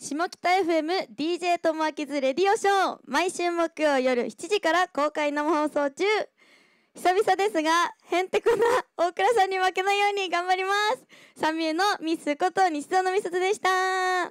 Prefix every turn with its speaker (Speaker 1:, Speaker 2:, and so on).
Speaker 1: 下北 FM DJ ともあきずレディオショー毎週木曜夜7時から公開生放送中久々ですがへんてこな大倉さんに負けないように頑張りますサミュのミスこと西園美里でした